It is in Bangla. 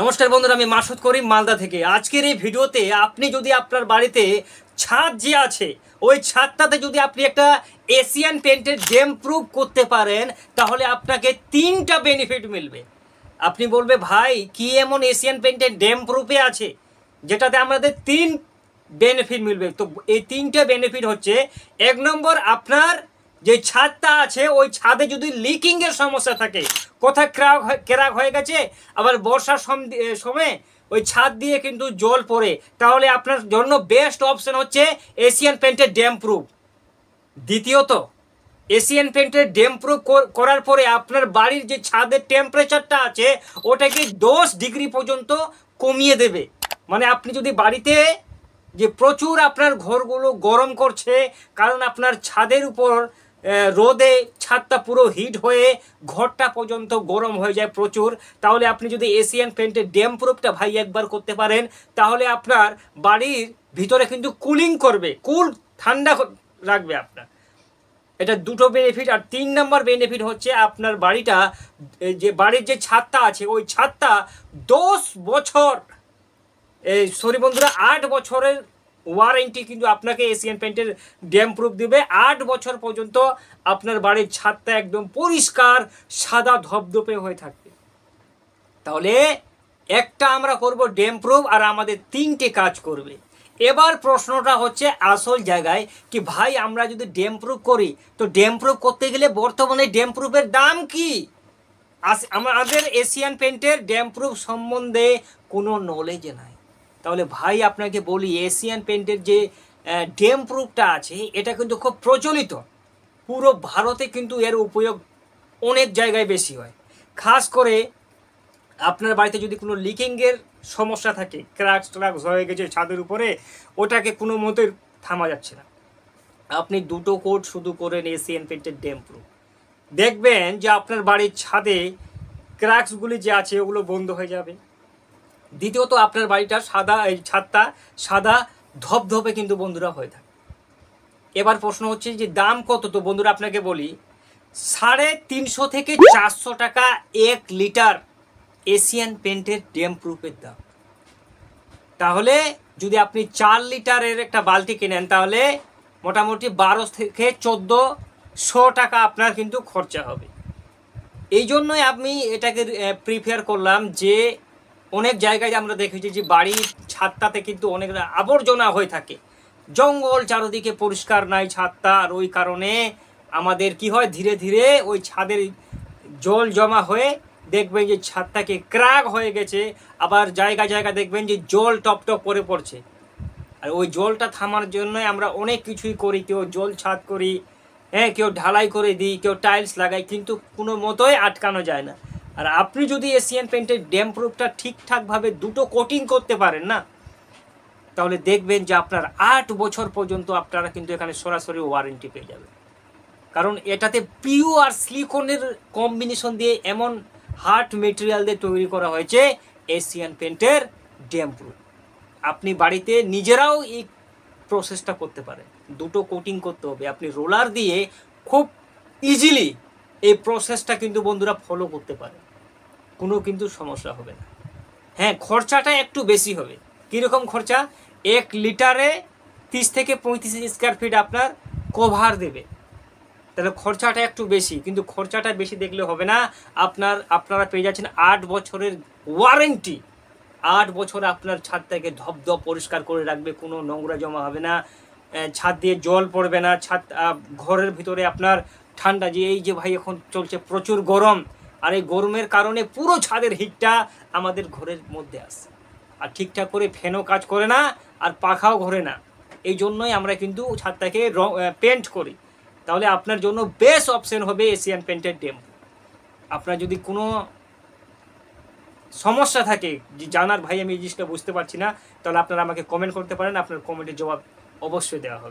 নমস্কার বন্ধুরা আমি মাসুদ করিম মালদা থেকে আজকের এই ভিডিওতে আপনি যদি আপনার বাড়িতে ছাদ যে আছে ওই ছাদটাতে যদি আপনি একটা এশিয়ান পেন্টের জেম প্রুভ করতে পারেন তাহলে আপনাকে তিনটা বেনিফিট মিলবে আপনি বলবে ভাই কি এমন এশিয়ান পেন্টের ডেম প্রুফে আছে যেটাতে আমাদের তিন বেনিফিট মিলবে তো এই তিনটা বেনিফিট হচ্ছে এক নম্বর আপনার যে ছাদটা আছে ওই ছাদে যদি লিকিংয়ের সমস্যা থাকে কোথায় ক্রাক ক্রাক হয়ে গেছে আবার বর্ষার সময়ে ওই ছাদ দিয়ে কিন্তু জল পড়ে তাহলে আপনার জন্য বেস্ট অপশন হচ্ছে এশিয়ান পেন্টের ড্যাম প্রুফ দ্বিতীয়ত এশিয়ান পেন্টের ড্যাম প্রুফ করার পরে আপনার বাড়ির যে ছাদের টেম্পারেচারটা আছে ওটাকে দশ ডিগ্রি পর্যন্ত কমিয়ে দেবে মানে আপনি যদি বাড়িতে যে প্রচুর আপনার ঘরগুলো গরম করছে কারণ আপনার ছাদের উপর রোদে ছাদটা পুরো হিট হয়ে ঘরটা পর্যন্ত গরম হয়ে যায় প্রচুর তাহলে আপনি যদি এশিয়ান পেন্টের ড্যাম প্রুফটা ভাই একবার করতে পারেন তাহলে আপনার বাড়ির ভিতরে কিন্তু কুলিং করবে কুল ঠান্ডা রাখবে আপনার এটা দুটো বেনিফিট আর তিন নম্বর বেনিফিট হচ্ছে আপনার বাড়িটা যে বাড়ির যে ছাদটা আছে ওই ছাদটা দশ বছর এই সরি বন্ধুরা আট বছরের ওয়ারেন্টি কিন্তু আপনাকে এশিয়ান পেন্টের ড্যাম প্রুফ দেবে আট বছর পর্যন্ত আপনার বাড়ির ছাদটা একদম পরিষ্কার সাদা ধপধপে হয়ে থাকবে তাহলে একটা আমরা করব ড্যাম প্রুফ আর আমাদের তিনটে কাজ করবে এবার প্রশ্নটা হচ্ছে আসল জায়গায় কি ভাই আমরা যদি ড্যাম প্রুফ করি তো ড্যাম প্রুফ করতে গেলে বর্তমানে ড্যাম প্রুফের দাম কি আমাদের এশিয়ান পেন্টের ড্যাম প্রুফ সম্বন্ধে কোনো নলেজ নাই তাহলে ভাই আপনাকে বলি এশিয়ান পেন্টের যে ডেম প্রুফটা আছে এটা কিন্তু খুব প্রচলিত পুরো ভারতে কিন্তু এর উপয়োগ অনেক জায়গায় বেশি হয় খাস করে আপনার বাড়িতে যদি কোনো লিকিংয়ের সমস্যা থাকে ক্রাক্স ট্রাক্স হয়ে গেছে ছাদের উপরে ওটাকে কোনো মতে থামা যাচ্ছে না আপনি দুটো কোট শুধু করেন এশিয়ান পেন্টের ডেম প্রুফ দেখবেন যে আপনার বাড়ির ছাদে ক্র্যাক্সগুলি যে আছে ওগুলো বন্ধ হয়ে যাবে দ্বিতীয়ত আপনার বাড়িটা সাদা এই ছাদটা সাদা ধপধপে কিন্তু বন্ধুরা হয়ে থাকে এবার প্রশ্ন হচ্ছে যে দাম কত তো বন্ধুরা আপনাকে বলি সাড়ে তিনশো থেকে চারশো টাকা এক লিটার এশিয়ান পেন্টের ড্যাম প্রুফের দাম তাহলে যদি আপনি চার লিটারের একটা বালতি কেনেন তাহলে মোটামুটি বারো থেকে চোদ্দোশো টাকা আপনার কিন্তু খরচা হবে এই জন্যই আমি এটাকে প্রিফেয়ার করলাম যে অনেক জায়গায় আমরা দেখেছি যে বাড়ির ছাদটাতে কিন্তু অনেক আবর্জনা হয়ে থাকে জঙ্গল চারদিকে পরিষ্কার নাই ছাদটা আর ওই কারণে আমাদের কি হয় ধীরে ধীরে ওই ছাদের জল জমা হয়ে দেখবেন যে ছাদটাকে ক্রাক হয়ে গেছে আবার জায়গা জায়গা দেখবেন যে জল টপ টপ করে পড়ছে আর ওই জলটা থামার জন্য আমরা অনেক কিছুই করি কেউ জল ছাদ করি হ্যাঁ কেউ ঢালাই করে দিই কেউ টাইলস লাগাই কিন্তু কোনো মতোই আটকানো যায় না আর আপনি যদি এশিয়ান পেন্টের ড্যাম প্রুফটা ঠিকঠাকভাবে দুটো কোটিং করতে পারেন না তাহলে দেখবেন যে আপনার আট বছর পর্যন্ত আপনারা কিন্তু এখানে সরাসরি ওয়ারেন্টি পেয়ে যাবেন কারণ এটাতে পিউ আর স্লিকনের কম্বিনেশন দিয়ে এমন হার্ট মেটেরিয়াল দিয়ে তৈরি করা হয়েছে এশিয়ান পেন্টের ড্যাম প্রুফ আপনি বাড়িতে নিজেরাও এই প্রসেসটা করতে পারেন দুটো কোটিং করতে হবে আপনি রোলার দিয়ে খুব ইজিলি এই প্রসেসটা কিন্তু বন্ধুরা ফলো করতে পারে কোনো কিন্তু সমস্যা হবে না হ্যাঁ খরচাটা একটু বেশি হবে কীরকম খরচা এক লিটারে তিরিশ থেকে পঁয়ত্রিশ স্কোয়ার ফিট আপনার কভার দেবে তাহলে খরচাটা একটু বেশি কিন্তু খরচাটা বেশি দেখলে হবে না আপনার আপনারা পেয়ে যাচ্ছেন আট বছরের ওয়ারেন্টি আট বছর আপনার ছাদটাকে ধপধপ পরিষ্কার করে রাখবে কোনো নোংরা জমা হবে না ছাদ দিয়ে জল পড়বে না ছাদ ঘরের ভিতরে আপনার ঠান্ডা যে এই যে ভাই এখন চলছে প্রচুর গরম আর এই গরমের কারণে পুরো ছাদের হিটটা আমাদের ঘরের মধ্যে আসে আর ঠিকঠাক করে ফ্যানও কাজ করে না আর পাখাও ঘরে না এই জন্যই আমরা কিন্তু ছাদটাকে পেন্ট করি তাহলে আপনার জন্য বেস্ট অপশান হবে এশিয়ান পেন্টের ডেম্পু আপনার যদি কোনো সমস্যা থাকে যে জানার ভাই আমি এই জিনিসটা বুঝতে পারছি না তাহলে আপনারা আমাকে কমেন্ট করতে পারেন আপনার কমেন্টের জবাব অবশ্যই দেওয়া হবে